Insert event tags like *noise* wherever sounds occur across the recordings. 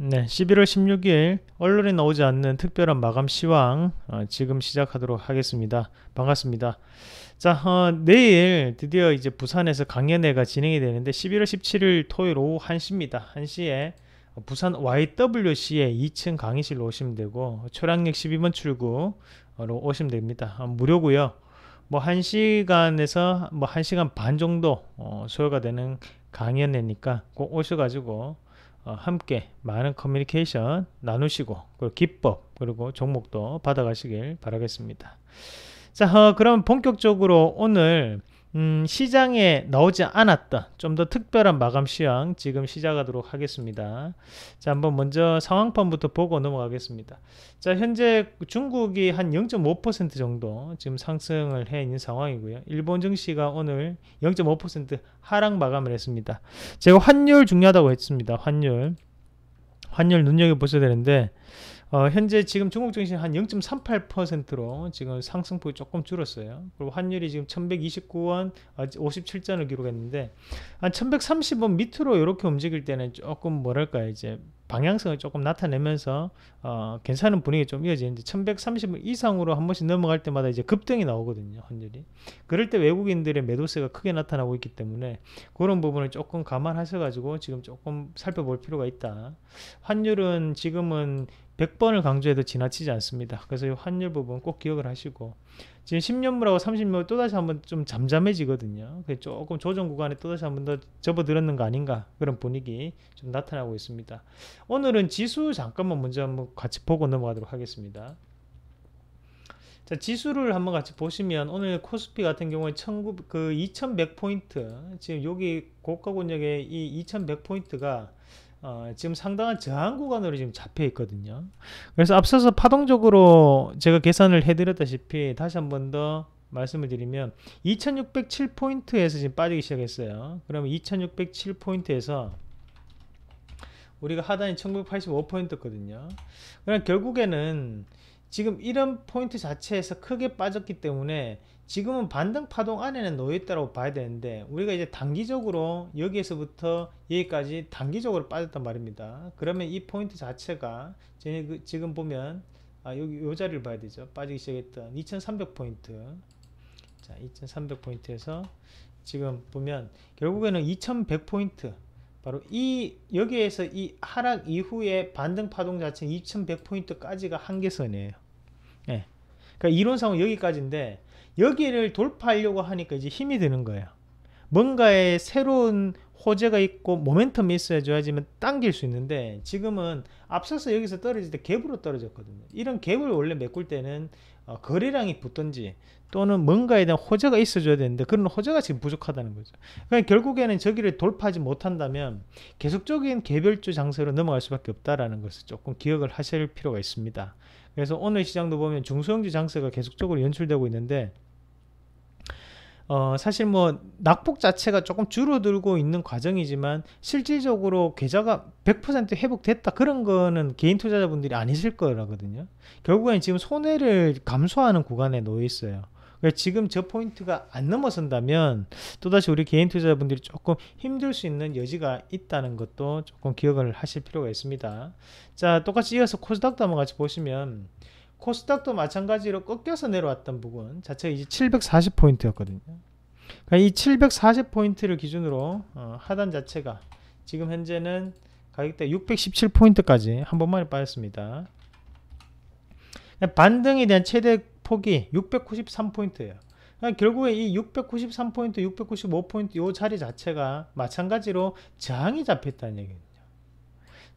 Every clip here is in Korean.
네, 11월 16일 언론에 나오지 않는 특별한 마감 시황 어, 지금 시작하도록 하겠습니다. 반갑습니다. 자, 어, 내일 드디어 이제 부산에서 강연회가 진행이 되는데 11월 17일 토요일 오후 1시입니다. 1시에 부산 YWC의 2층 강의실로 오시면 되고 초량역 12번 출구로 오시면 됩니다. 어, 무료고요. 뭐 1시간에서 뭐 1시간 반 정도 어, 소요가 되는 강연회니까 꼭 오셔가지고 어, 함께 많은 커뮤니케이션 나누시고 그리고 기법 그리고 종목도 받아가시길 바라겠습니다. 자 어, 그럼 본격적으로 오늘 음, 시장에 나오지 않았다좀 더 특별한 마감 시황 지금 시작하도록 하겠습니다. 자, 한번 먼저 상황판부터 보고 넘어가겠습니다. 자, 현재 중국이 한 0.5% 정도 지금 상승을 해 있는 상황이고요. 일본 증시가 오늘 0.5% 하락 마감을 했습니다. 제가 환율 중요하다고 했습니다. 환율. 환율 눈여겨보셔야 되는데, 어, 현재 지금 중국 증시 한 0.38%로 지금 상승폭이 조금 줄었어요. 그리고 환율이 지금 1129원 57전을 어, 기록했는데 한 1130원 밑으로 이렇게 움직일 때는 조금 뭐랄까 이제 방향성을 조금 나타내면서 어, 괜찮은 분위기 좀 이어지는데 1130원 이상으로 한 번씩 넘어갈 때마다 이제 급등이 나오거든요. 환율이. 그럴 때 외국인들의 매도세가 크게 나타나고 있기 때문에 그런 부분을 조금 감안하셔 가지고 지금 조금 살펴볼 필요가 있다. 환율은 지금은 100번을 강조해도 지나치지 않습니다. 그래서 이 환율 부분 꼭 기억을 하시고 지금 10년물하고 30년물 또다시 한번 좀 잠잠해지거든요. 조금 조정 구간에 또다시 한번 더 접어들었는 거 아닌가 그런 분위기 좀 나타나고 있습니다. 오늘은 지수 잠깐만 먼저 한번 같이 보고 넘어가도록 하겠습니다. 자, 지수를 한번 같이 보시면 오늘 코스피 같은 경우에 1900, 그 2100포인트 지금 여기 고가 권역에이 2100포인트가 어, 지금 상당한 저항 구간으로 지금 잡혀 있거든요. 그래서 앞서서 파동적으로 제가 계산을 해드렸다시피 다시 한 번 더 말씀을 드리면 2607포인트에서 지금 빠지기 시작했어요. 그러면 2607포인트에서 우리가 하단이 1985포인트거든요. 그럼 결국에는 지금 이런 포인트 자체에서 크게 빠졌기 때문에 지금은 반등 파동 안에는 놓여 있다고 봐야 되는데 우리가 이제 단기적으로 여기에서부터 여기까지 단기적으로 빠졌단 말입니다. 그러면 이 포인트 자체가 지금 그, 보면 아, 여기 요 자리를 봐야 되죠. 빠지기 시작했던 2300 포인트. 자, 2300 포인트에서 지금 보면 결국에는 2100 포인트 바로 이 여기에서 이 하락 이후에 반등 파동 자체2100 포인트까지가 한계선이에요. 예. 그러니까 이론상은 여기까지인데 여기를 돌파하려고 하니까 이제 힘이 드는 거예요. 뭔가의 새로운 호재가 있고 모멘텀이 있어야지만 당길 수 있는데 지금은 앞서서 여기서 떨어질 때 갭으로 떨어졌거든요. 이런 갭을 원래 메꿀 때는 어, 거래량이 붙던지 또는 뭔가에 대한 호재가 있어줘야 되는데 그런 호재가 지금 부족하다는 거죠. 그러니까 결국에는 저기를 돌파하지 못한다면 계속적인 개별주 장세로 넘어갈 수밖에 없다라는 것을 조금 기억을 하실 필요가 있습니다. 그래서 오늘 시장도 보면 중소형주 장세가 계속적으로 연출되고 있는데 어, 사실 뭐 낙폭 자체가 조금 줄어들고 있는 과정이지만 실질적으로 계좌가 100% 회복됐다 그런 거는 개인 투자자분들이 아니실 거라거든요. 결국엔 지금 손해를 감소하는 구간에 놓여 있어요. 지금 저 포인트가 안 넘어선다면 또다시 우리 개인 투자자분들이 조금 힘들 수 있는 여지가 있다는 것도 조금 기억을 하실 필요가 있습니다. 자 똑같이 이어서 코스닥도 한번 같이 보시면 코스닥도 마찬가지로 꺾여서 내려왔던 부분 자체가 이제 740포인트였거든요. 그러니까 이 740포인트를 기준으로 어, 하단 자체가 지금 현재는 가격대 617포인트까지 한 번만에 빠졌습니다. 그러니까 반등에 대한 최대 폭이 693포인트예요. 그러니까 결국에 이 693포인트, 695포인트 이 자리 자체가 마찬가지로 저항이 잡혔다는 얘기거든요.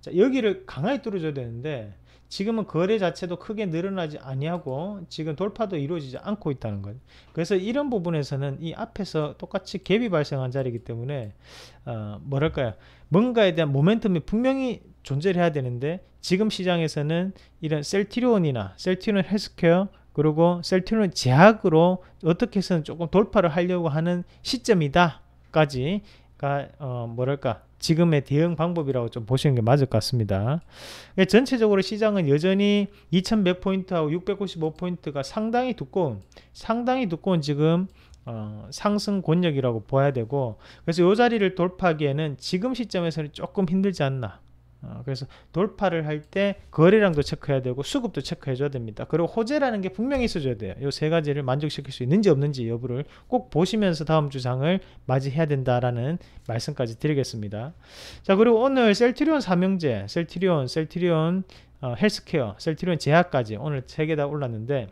자, 여기를 강하게 뚫어줘야 되는데 지금은 거래 자체도 크게 늘어나지 아니하고 지금 돌파도 이루어지지 않고 있다는 거죠. 그래서 이런 부분에서는 이 앞에서 똑같이 갭이 발생한 자리이기 때문에 어, 뭐랄까요? 뭔가에 대한 모멘텀이 분명히 존재를 해야 되는데 지금 시장에서는 이런 셀티리온이나 셀티리온 헬스케어 그리고 셀티리온 제약으로 어떻게 해서는 조금 돌파를 하려고 하는 시점이다까지 어, 뭐랄까 지금의 대응 방법이라고 좀 보시는 게 맞을 것 같습니다. 예, 전체적으로 시장은 여전히 2100포인트하고 695포인트가 상당히 두꺼운, 상당히 두꺼운 지금 어, 상승 권역이라고 봐야 되고 그래서 이 자리를 돌파하기에는 지금 시점에서는 조금 힘들지 않나 어, 그래서 돌파를 할 때 거래량도 체크해야 되고 수급도 체크해 줘야 됩니다 그리고 호재라는 게 분명히 있어줘야 돼요 이 세 가지를 만족시킬 수 있는지 없는지 여부를 꼭 보시면서 다음 주장을 맞이해야 된다라는 말씀까지 드리겠습니다 자 그리고 오늘 셀트리온 삼형제 셀트리온 셀트리온 어, 헬스케어 셀트리온 제약까지 오늘 세 개 다 올랐는데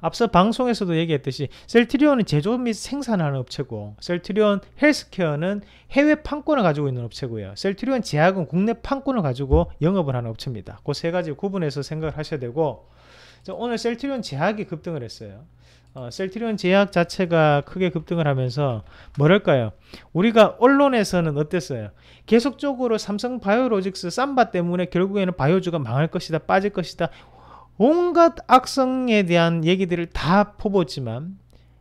앞서 방송에서도 얘기했듯이 셀트리온은 제조 및 생산하는 업체고 셀트리온 헬스케어는 해외 판권을 가지고 있는 업체고요. 셀트리온 제약은 국내 판권을 가지고 영업을 하는 업체입니다. 그 세 가지 구분해서 생각을 하셔야 되고 오늘 셀트리온 제약이 급등을 했어요. 어, 셀트리온 제약 자체가 크게 급등을 하면서 뭐랄까요 우리가 언론에서는 어땠어요 계속적으로 삼성 바이오로직스 쌈바 때문에 결국에는 바이오주가 망할 것이다 빠질 것이다 온갖 악성에 대한 얘기들을 다 퍼보지만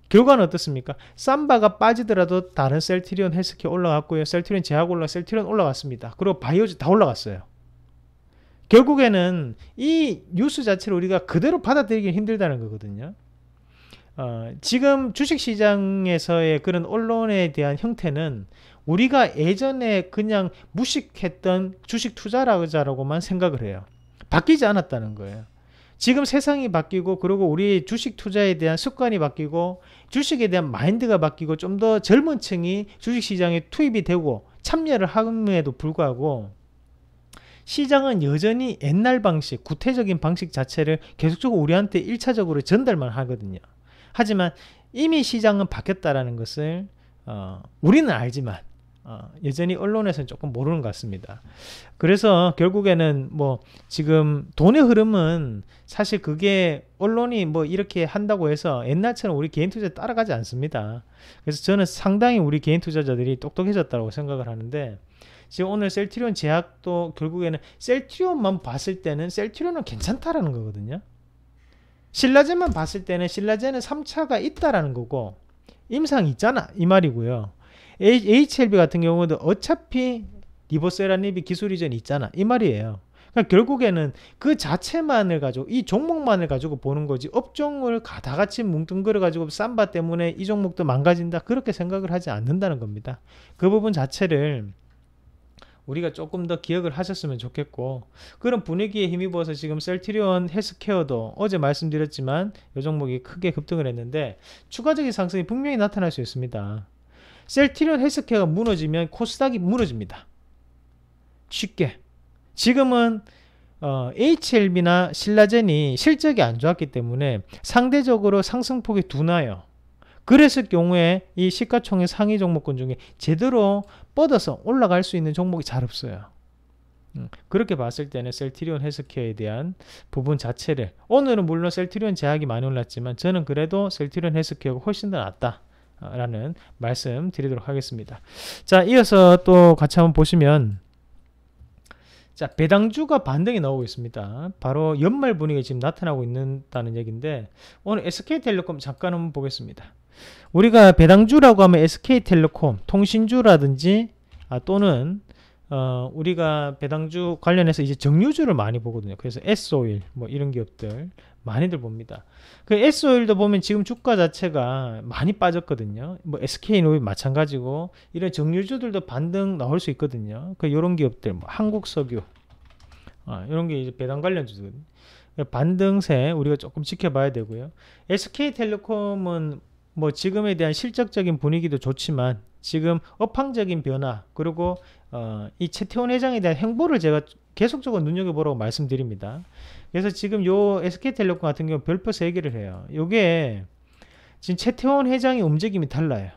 결과는 어떻습니까? 삼바가 빠지더라도 다른 셀트리온 헬스케 올라갔고요. 셀트리온 제약 올라 셀트리온 올라갔습니다. 그리고 바이오즈 다 올라갔어요. 결국에는 이 뉴스 자체를 우리가 그대로 받아들이기 힘들다는 거거든요. 어, 지금 주식시장에서의 그런 언론에 대한 형태는 우리가 예전에 그냥 무식했던 주식 투자라고만 생각을 해요. 바뀌지 않았다는 거예요. 지금 세상이 바뀌고 그리고 우리 주식 투자에 대한 습관이 바뀌고 주식에 대한 마인드가 바뀌고 좀 더 젊은 층이 주식시장에 투입이 되고 참여를 함에도 불구하고 시장은 여전히 옛날 방식, 구태적인 방식 자체를 계속적으로 우리한테 1차적으로 전달만 하거든요. 하지만 이미 시장은 바뀌었다라는 것을 어, 우리는 알지만 어, 여전히 언론에서는 조금 모르는 것 같습니다. 그래서 결국에는 뭐 지금 돈의 흐름은 사실 그게 언론이 뭐 이렇게 한다고 해서 옛날처럼 우리 개인 투자 따라가지 않습니다. 그래서 저는 상당히 우리 개인 투자자들이 똑똑해졌다고 생각을 하는데 지금 오늘 셀트리온 제약도 결국에는 셀트리온만 봤을 때는 셀트리온은 괜찮다라는 거거든요. 신라젠만 봤을 때는 신라젠은 3차가 있다라는 거고 임상 있잖아 이 말이고요. HLB 같은 경우도 어차피 리보세라닙이 기술 이전이 있잖아. 이 말이에요. 그러니까 결국에는 그 자체만을 가지고 이 종목만을 가지고 보는 거지 업종을 다 같이 뭉뚱그려 가지고 쌈바 때문에 이 종목도 망가진다 그렇게 생각을 하지 않는다는 겁니다 그 부분 자체를 우리가 조금 더 기억을 하셨으면 좋겠고 그런 분위기에 힘입어서 지금 셀트리온 헬스케어도 어제 말씀드렸지만 이 종목이 크게 급등을 했는데 추가적인 상승이 분명히 나타날 수 있습니다 셀티론 헬스케어가 무너지면 코스닥이 무너집니다. 쉽게. 지금은 어, HLB나 신라젠이 실적이 안 좋았기 때문에 상대적으로 상승폭이 둔화요. 그랬을 경우에 이 시가총액 상위 종목군 중에 제대로 뻗어서 올라갈 수 있는 종목이 잘 없어요. 음, 그렇게 봤을 때는 셀트리온 헬스케어에 대한 부분 자체를 오늘은 물론 셀트리온 제약이 많이 올랐지만 저는 그래도 셀트리온 헬스케어가 훨씬 더 낫다. 라는 말씀 드리도록 하겠습니다. 자, 이어서 또 같이 한번 보시면 자, 배당주가 반등이 나오고 있습니다. 바로 연말 분위기 지금 나타나고 있는다는 얘기인데 오늘 SK텔레콤 잠깐 한번 보겠습니다. 우리가 배당주라고 하면 SK텔레콤, 통신주라든지 아, 또는 어, 우리가 배당주 관련해서 이제 정유주를 많이 보거든요. 그래서 S 오일 뭐 이런 기업들 많이들 봅니다. 그 S오일도 보면 지금 주가 자체가 많이 빠졌거든요. 뭐 SK노일 마찬가지고 이런 정유주들도 반등 나올 수 있거든요. 그 요런 기업들 뭐 한국석유 아, 어, 이런 게 이제 배당 관련주거 그 반등세 우리가 조금 지켜봐야 되고요. SK텔레콤은 뭐 지금에 대한 실적적인 분위기도 좋지만 지금 업황적인 변화 그리고 어, 이 최태원 회장에 대한 행보를 제가 계속적으로 눈여겨보라고 말씀드립니다. 그래서 지금 요 SK텔레콤 같은 경우 별표 3개를 해요. 요게 지금 최태원 회장의 움직임이 달라요.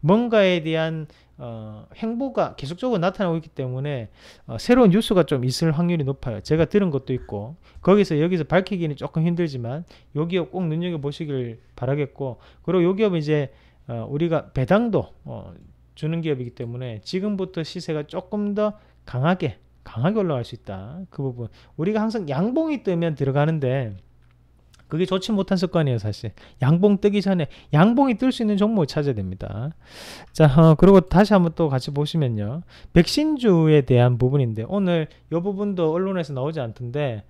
뭔가에 대한 어, 행보가 계속적으로 나타나고 있기 때문에 어, 새로운 뉴스가 좀 있을 확률이 높아요. 제가 들은 것도 있고 거기서 여기서 밝히기는 조금 힘들지만 요 기업 꼭 눈여겨보시길 바라겠고 그리고 요 기업은 이제 어, 우리가 배당도 어, 주는 기업이기 때문에 지금부터 시세가 조금 더 강하게 강하게 올라갈 수 있다. 그 부분. 우리가 항상 양봉이 뜨면 들어가는데 그게 좋지 못한 습관이에요 사실 양봉 뜨기 전에 양봉이 뜰 수 있는 종목을 찾아야 됩니다 자 어, 그리고 다시 한번 또 같이 보시면요 백신주에 대한 부분인데 오늘 이 부분도 언론에서 나오지 않던데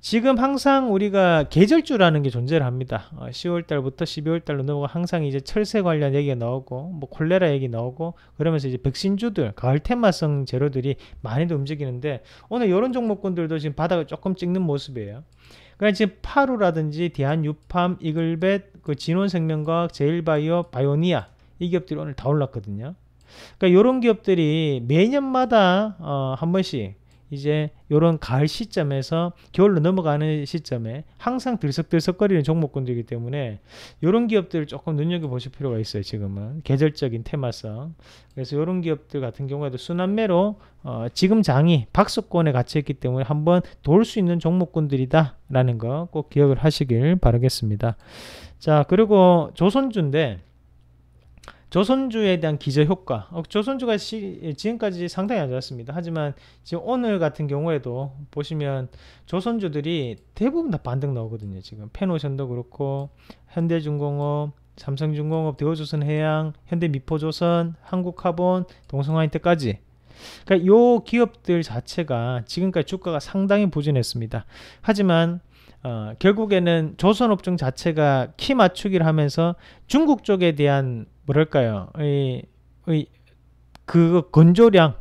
지금 항상 우리가 계절주라는 게 존재를 합니다 어, 10월 달부터 12월 달로 넘어가 항상 이제 철새 관련 얘기가 나오고 뭐 콜레라 얘기 나오고 그러면서 이제 백신주들 가을 테마성 재료들이 많이도 움직이는데 오늘 이런 종목군들도 지금 바닥을 조금 찍는 모습이에요 그러니까 이제 파루라든지 대한유팜, 이글벳, 그 진원생명과학, 제일바이오, 바이오니아 이 기업들이 오늘 다 올랐거든요. 그러니까 이런 기업들이 매년마다 어, 한 번씩 이제 요런 가을 시점에서 겨울로 넘어가는 시점에 항상 들썩들썩거리는 종목군들이기 때문에 요런 기업들을 조금 눈여겨보실 필요가 있어요. 지금은 계절적인 테마성. 그래서 요런 기업들 같은 경우에도 순환매로 어, 지금 장이 박수권에 갇혀있기 때문에 한번 돌 수 있는 종목군들이다라는 거 꼭 기억을 하시길 바라겠습니다. 자 그리고 조선주인데 조선주에 대한 기저 효과. 어, 조선주가 시, 지금까지 상당히 안 좋았습니다. 하지만 지금 오늘 같은 경우에도 보시면 조선주들이 대부분 다 반등 나오거든요. 지금 페노션도 그렇고 현대중공업, 삼성중공업, 대우조선해양, 현대미포조선, 한국카본, 동성화인테까지 그러니까 이 기업들 자체가 지금까지 주가가 상당히 부진했습니다. 하지만 어, 결국에는 조선업종 자체가 키 맞추기를 하면서 중국 쪽에 대한 뭐랄까요, 이, 이, 그 건조량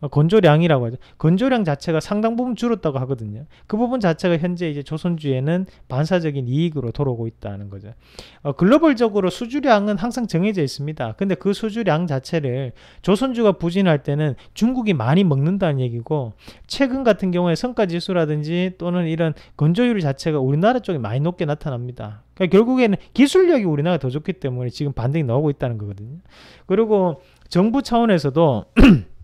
어, 건조량이라고 하죠. 건조량 자체가 상당 부분 줄었다고 하거든요. 그 부분 자체가 현재 이제 조선주에는 반사적인 이익으로 돌아오고 있다는 거죠. 어, 글로벌적으로 수주량은 항상 정해져 있습니다. 근데 그 수주량 자체를 조선주가 부진할 때는 중국이 많이 먹는다는 얘기고 최근 같은 경우에 성과지수라든지 또는 이런 건조율 자체가 우리나라 쪽에 많이 높게 나타납니다. 그러니까 결국에는 기술력이 우리나라가 더 좋기 때문에 지금 반등이 나오고 있다는 거거든요. 그리고 정부 차원에서도 *clears throat*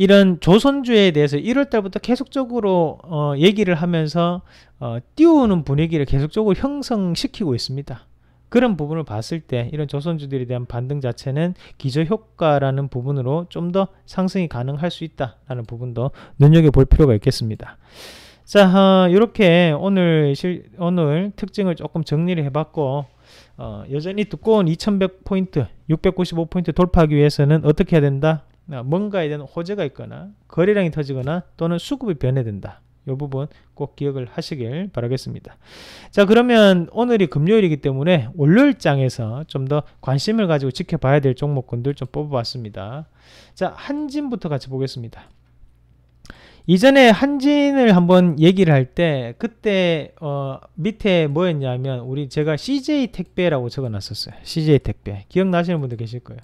이런 조선주에 대해서 1월 달부터 계속적으로 어, 얘기를 하면서 어, 띄우는 분위기를 계속적으로 형성시키고 있습니다. 그런 부분을 봤을 때 이런 조선주들에 대한 반등 자체는 기저효과라는 부분으로 좀 더 상승이 가능할 수 있다라는 부분도 눈여겨볼 필요가 있겠습니다. 자, 어, 이렇게 오늘 실, 오늘 특징을 조금 정리를 해봤고 어, 여전히 두꺼운 2100포인트, 695포인트 돌파하기 위해서는 어떻게 해야 된다? 어, 뭔가에 대한 호재가 있거나 거래량이 터지거나 또는 수급이 변해된다. 이 부분 꼭 기억을 하시길 바라겠습니다. 자 그러면 오늘이 금요일이기 때문에 월요일장에서 좀 더 관심을 가지고 지켜봐야 될 종목군들 좀 뽑아봤습니다. 자 한진부터 같이 보겠습니다. 이전에 한진을 한번 얘기를 할 때 그때 어 밑에 뭐였냐면 우리 제가 CJ 택배라고 적어놨었어요. CJ 택배 기억나시는 분들 계실 거예요.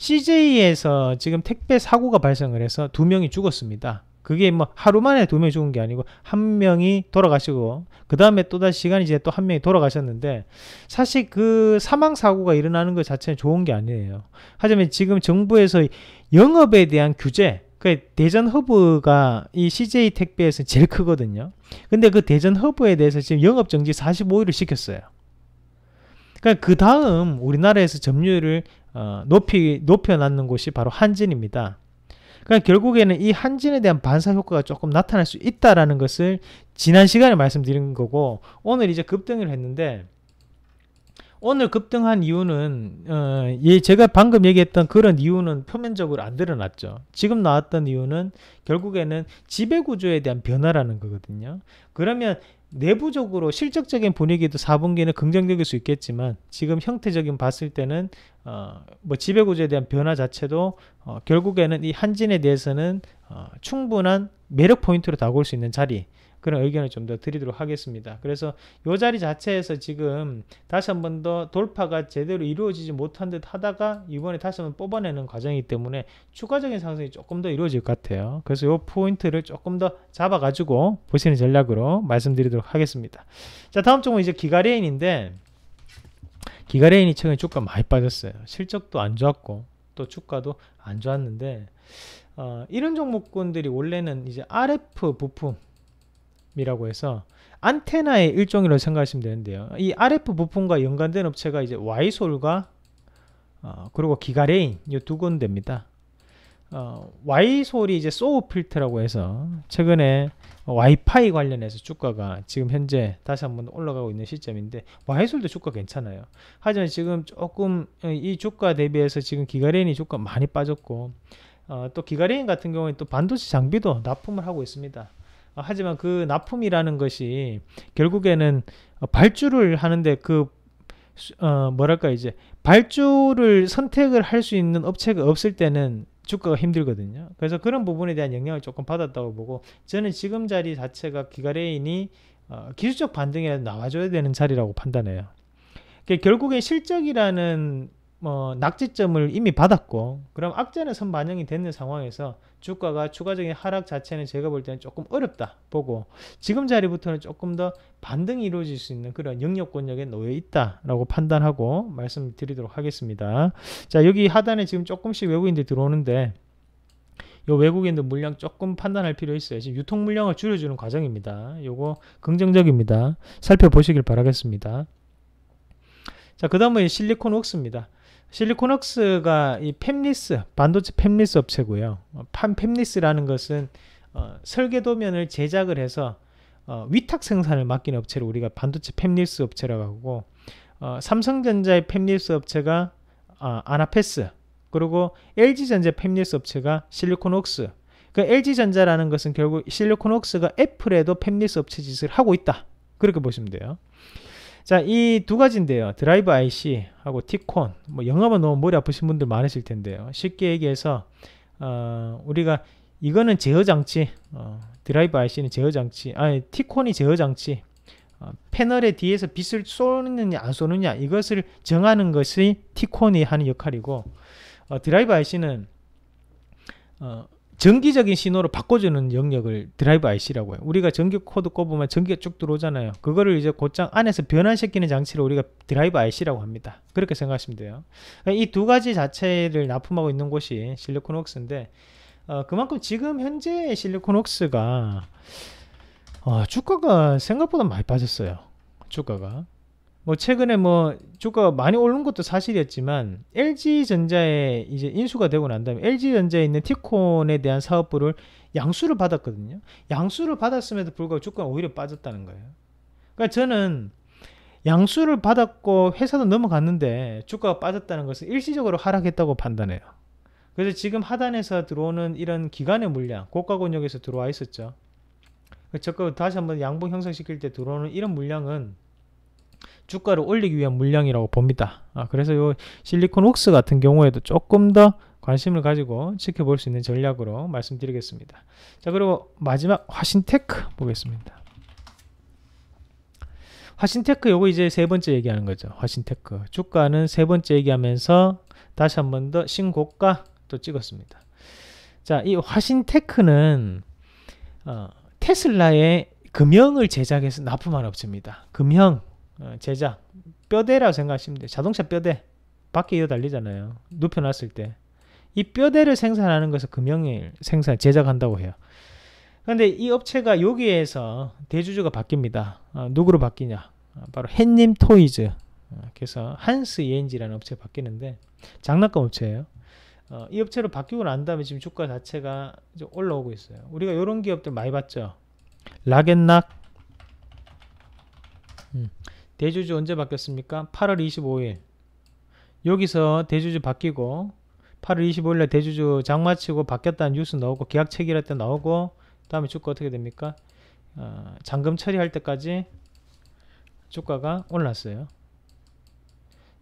CJ에서 지금 택배 사고가 발생을 해서 두 명이 죽었습니다. 그게 뭐 하루 만에 두 명이 죽은 게 아니고 한 명이 돌아가시고 그 다음에 또다시 시간이 이제 또 한 명이 돌아가셨는데 사실 그 사망 사고가 일어나는 것 자체는 좋은 게 아니에요. 하지만 지금 정부에서 영업에 대한 규제 그 대전 허브가 이 CJ 택배에서 제일 크거든요. 근데 그 대전 허브에 대해서 지금 영업 정지 45일을 시켰어요. 그러니까 그 다음 우리나라에서 점유율을 어, 높이 높여놨는 곳이 바로 한진입니다. 그러니까 결국에는 이 한진에 대한 반사 효과가 조금 나타날 수 있다라는 것을 지난 시간에 말씀드린 거고 오늘 이제 급등을 했는데 오늘 급등한 이유는 어, 예, 제가 방금 얘기했던 그런 이유는 표면적으로 안 드러났죠. 지금 나왔던 이유는 결국에는 지배구조에 대한 변화라는 거거든요. 그러면 내부적으로 실적적인 분위기도 4분기는 긍정적일 수 있겠지만 지금 형태적인 봤을 때는 어, 뭐 지배구조에 대한 변화 자체도 어, 결국에는 이 한진에 대해서는 어, 충분한 매력 포인트로 다가올 수 있는 자리 그런 의견을 좀 더 드리도록 하겠습니다. 그래서 이 자리 자체에서 지금 다시 한번 더 돌파가 제대로 이루어지지 못한 듯 하다가 이번에 다시 한번 뽑아내는 과정이기 때문에 추가적인 상승이 조금 더 이루어질 것 같아요. 그래서 이 포인트를 조금 더 잡아가지고 보시는 전략으로 말씀드리도록 하겠습니다. 자 다음 종은 이제 기가레인인데 기가레인이 최근에 주가 많이 빠졌어요. 실적도 안 좋았고 또 주가도 안 좋았는데 어, 이런 종목군들이 원래는 이제 RF 부품 이라고 해서 안테나의 일종이라고 생각하시면 되는데요. 이 RF 부품과 연관된 업체가 이제 Y솔과 어, 그리고 기가레인 이 두 군데입니다. 어, Y솔이 이제 소우 필트라고 해서 최근에 와이파이 관련해서 주가가 지금 현재 다시 한번 올라가고 있는 시점인데 와이솔도 주가 괜찮아요. 하지만 지금 조금 어, 이 주가 대비해서 지금 기가레인이 주가 많이 빠졌고 어, 또 기가레인 같은 경우에 또 반도체 장비도 납품을 하고 있습니다. 어, 하지만 그 납품이라는 것이 결국에는 어, 발주를 하는데 그 어, 뭐랄까 이제 발주를 선택을 할 수 있는 업체가 없을 때는 주가가 힘들거든요. 그래서 그런 부분에 대한 영향을 조금 받았다고 보고 저는 지금 자리 자체가 기가레인이 어, 기술적 반등에 나와줘야 되는 자리라고 판단해요. 그러니까 결국에 실적이라는 뭐 낙지점을 이미 받았고 그럼 악재는 선반영이 되는 상황에서 주가가 추가적인 하락 자체는 제가 볼 때는 조금 어렵다 보고 지금 자리부터는 조금 더 반등이 이루어질 수 있는 그런 영역권역에 놓여 있다라고 판단하고 말씀드리도록 하겠습니다. 자 여기 하단에 지금 조금씩 외국인들이 들어오는데 요 외국인들 물량 조금 판단할 필요 있어요. 지금 유통 물량을 줄여주는 과정입니다. 요거 긍정적입니다. 살펴보시길 바라겠습니다. 자, 그 다음은 실리콘웍스입니다. 실리콘웍스가 이 팹리스 반도체 팹리스 업체고요. 어, 판 팹리스라는 것은 어, 설계도면을 제작을 해서 어, 위탁 생산을 맡긴 업체를 우리가 반도체 팹리스 업체라고 하고 어, 삼성전자의 팹리스 업체가 아, 아나페스 그리고 LG전자 팹리스 업체가 실리콘웍스 그 그러니까 LG전자라는 것은 결국 실리콘웍스가 애플에도 팹리스 업체 짓을 하고 있다 그렇게 보시면 돼요. 자, 이 두 가지인데요. 드라이브 IC 하고 티콘. 뭐 영어만 너무 머리 아프신 분들 많으실 텐데요. 쉽게 얘기해서 어, 우리가 이거는 제어 장치, 어, 드라이브 IC는 제어 장치, 아니 티콘이 제어 장치. 어, 패널의 뒤에서 빛을 쏘느냐 안 쏘느냐 이것을 정하는 것이 티콘이 하는 역할이고 어, 드라이브 IC는 전기적인 신호로 바꿔주는 영역을 드라이브 IC라고 해요. 우리가 전기 코드 꼽으면 전기가 쭉 들어오잖아요. 그거를 이제 곧장 안에서 변환시키는 장치를 우리가 드라이브 IC라고 합니다. 그렇게 생각하시면 돼요. 그러니까 이두 가지 자체를 납품하고 있는 곳이 실리콘웍스인데 어, 그만큼 지금 현재 실리콘웍스가 어, 주가가 생각보다 많이 빠졌어요. 주가가 뭐 최근에 뭐 주가가 많이 오른 것도 사실이었지만 LG전자에 이제 인수가 되고 난 다음에 LG전자에 있는 티콘에 대한 사업부를 양수를 받았거든요. 양수를 받았음에도 불구하고 주가가 오히려 빠졌다는 거예요. 그러니까 저는 양수를 받았고 회사도 넘어갔는데 주가가 빠졌다는 것은 일시적으로 하락했다고 판단해요. 그래서 지금 하단에서 들어오는 이런 기간의 물량, 고가 권역에서 들어와 있었죠. 그 저거 다시 한번 양봉 형성시킬 때 들어오는 이런 물량은 주가를 올리기 위한 물량이라고 봅니다. 아, 그래서 요 실리콘 웍스 같은 경우에도 조금 더 관심을 가지고 지켜볼 수 있는 전략으로 말씀드리겠습니다. 자, 그리고 마지막 화신테크 보겠습니다. 화신테크 요거 이제 세 번째 얘기하는 거죠. 화신테크. 주가는 세 번째 얘기하면서 다시 한 번 더 신고가 또 찍었습니다. 자, 이 화신테크는 어, 테슬라의 금형을 제작해서 납품한 업체입니다. 금형 어, 제자 뼈대라고 생각하시면 돼요. 자동차 뼈대 밖에 이어 달리잖아요. 눕혀놨을 때 이 뼈대를 생산하는 것을 금형일 생산 제작한다고 해요. 그런데 이 업체가 여기에서 대주주가 바뀝니다. 어, 누구로 바뀌냐? 어, 바로 햇님 토이즈. 어, 그래서 한스 ENG라는 업체 가 바뀌는데 장난감 업체예요. 어, 이 업체로 바뀌고 난 다음에 지금 주가 자체가 올라오고 있어요. 우리가 이런 기업들 많이 봤죠. 락앤락, 대주주 언제 바뀌었습니까? 8월 25일 여기서 대주주 바뀌고 8월 25일에 대주주 장마치고 바뀌었다는 뉴스 나오고 계약 체결할 때 나오고 다음에 주가 어떻게 됩니까? 어, 잔금 처리할 때까지 주가가 올랐어요.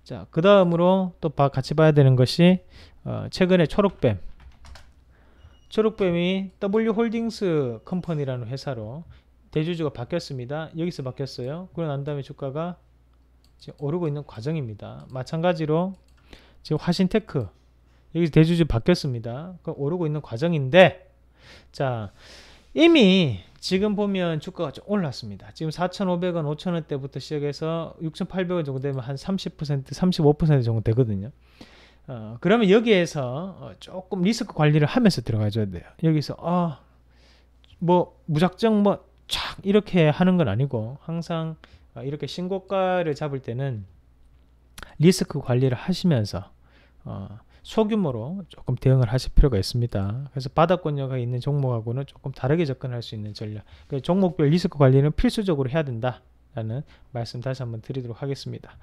자, 그 다음으로 또 바, 같이 봐야 되는 것이 어, 최근에 초록뱀 초록뱀이 W홀딩스 컴퍼니라는 회사로 대주주가 바뀌었습니다. 여기서 바뀌었어요. 그러고 난 다음에 주가가 지금 오르고 있는 과정입니다. 마찬가지로 지금 화신테크 여기서 대주주 바뀌었습니다. 그러니까 오르고 있는 과정인데 자 이미 지금 보면 주가가 좀 올랐습니다. 지금 4,500원, 5,000원대부터 시작해서 6,800원 정도 되면 한 30%, 35% 정도 되거든요. 어, 그러면 여기에서 어, 조금 리스크 관리를 하면서 들어가줘야 돼요. 여기서 아 뭐 무작정 뭐촥 이렇게 하는 건 아니고 항상 어, 이렇게 신고가를 잡을 때는 리스크 관리를 하시면서 어, 소규모로 조금 대응을 하실 필요가 있습니다. 그래서 바닥권역에 있는 종목하고는 조금 다르게 접근할 수 있는 전략. 그 종목별 리스크 관리는 필수적으로 해야 된다. 라는 말씀 다시 한번 드리도록 하겠습니다.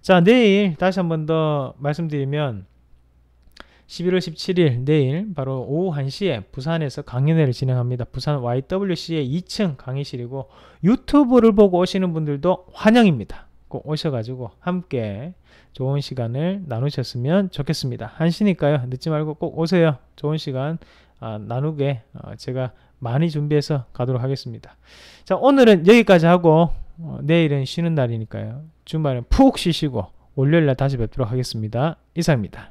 자, 내일 다시 한번 더 말씀드리면 11월 17일 내일 바로 오후 1시에 부산에서 강연회를 진행합니다. 부산 YWC의 2층 강의실이고 유튜브를 보고 오시는 분들도 환영입니다. 꼭 오셔가지고 함께 좋은 시간을 나누셨으면 좋겠습니다. 1시니까요. 늦지 말고 꼭 오세요. 좋은 시간 아, 나누게 어, 제가 많이 준비해서 가도록 하겠습니다. 자 오늘은 여기까지 하고 어, 내일은 쉬는 날이니까요. 주말은 푹 쉬시고 월요일날 다시 뵙도록 하겠습니다. 이상입니다.